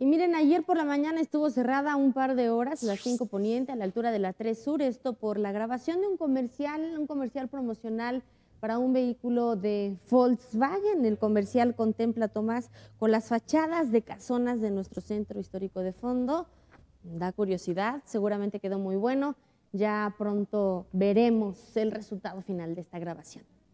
Y miren, ayer por la mañana estuvo cerrada un par de horas, las 5 poniente, a la altura de la 3 sur, esto por la grabación de un comercial, un comercial promocional para un vehículo de Volkswagen. El comercial contempla, Tomás, con las fachadas de casonas de nuestro centro histórico de fondo. Da curiosidad, seguramente quedó muy bueno. Ya pronto veremos el resultado final de esta grabación.